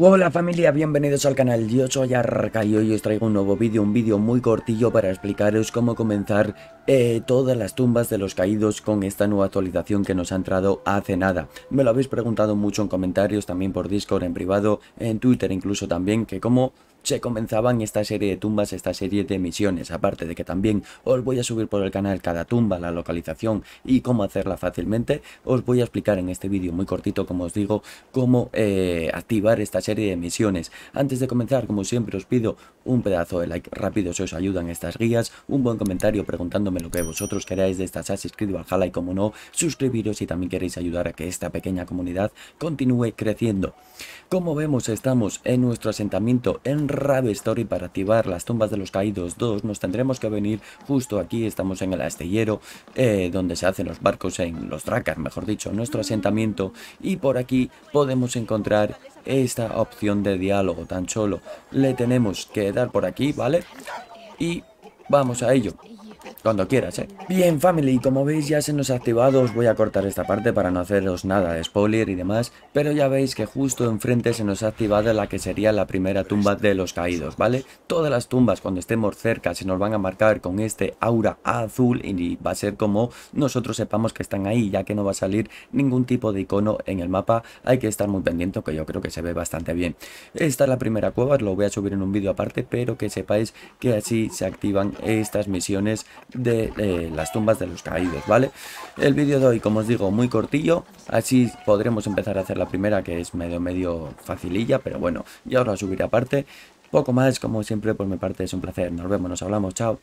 Hola familia, bienvenidos al canal, yo soy Arca y hoy os traigo un nuevo vídeo, un vídeo muy cortillo para explicaros cómo comenzar eh, todas las tumbas de los caídos con esta nueva actualización que nos ha entrado hace nada. Me lo habéis preguntado mucho en comentarios, también por Discord, en privado, en Twitter incluso también, que cómo se comenzaban esta serie de tumbas, esta serie de misiones, aparte de que también os voy a subir por el canal cada tumba, la localización y cómo hacerla fácilmente, os voy a explicar en este vídeo muy cortito, como os digo, cómo eh, activar esta serie de misiones. Antes de comenzar, como siempre os pido un pedazo de like rápido si os ayudan estas guías, un buen comentario preguntándome lo que vosotros queráis de estas, Assassin's al Valhalla y como no, suscribiros si también queréis ayudar a que esta pequeña comunidad continúe creciendo. Como vemos, estamos en nuestro asentamiento en Rave story para activar las tumbas de los caídos 2 nos tendremos que venir justo aquí, estamos en el astillero eh, donde se hacen los barcos, en los trackers mejor dicho, nuestro asentamiento y por aquí podemos encontrar esta opción de diálogo tan solo le tenemos que dar por aquí, ¿vale? y vamos a ello cuando quieras, ¿eh? Bien, family, como veis ya se nos ha activado, os voy a cortar esta parte para no haceros nada de spoiler y demás, pero ya veis que justo enfrente se nos ha activado la que sería la primera tumba de los caídos, ¿vale? Todas las tumbas cuando estemos cerca se nos van a marcar con este aura azul y va a ser como nosotros sepamos que están ahí, ya que no va a salir ningún tipo de icono en el mapa, hay que estar muy pendiente que yo creo que se ve bastante bien. Esta es la primera cueva, lo voy a subir en un vídeo aparte, pero que sepáis que así se activan estas misiones de las tumbas de los caídos, ¿vale? El vídeo de hoy, como os digo, muy cortillo, así podremos empezar a hacer la primera que es medio medio facililla, pero bueno, ya ahora la subiré aparte. Poco más, como siempre, por pues mi parte es un placer, nos vemos, nos hablamos, chao.